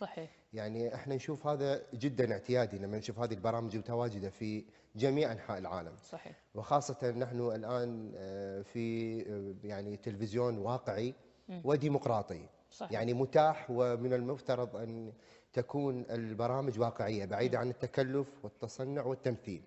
صحيح يعني احنا نشوف هذا جدا اعتيادي لما نشوف هذه البرامج متواجده في جميع انحاء العالم صحيح وخاصه نحن الان آه، في آه، يعني تلفزيون واقعي وديمقراطي صحيح. يعني متاح ومن المفترض ان تكون البرامج واقعيه بعيده عن التكلف والتصنع والتمثيل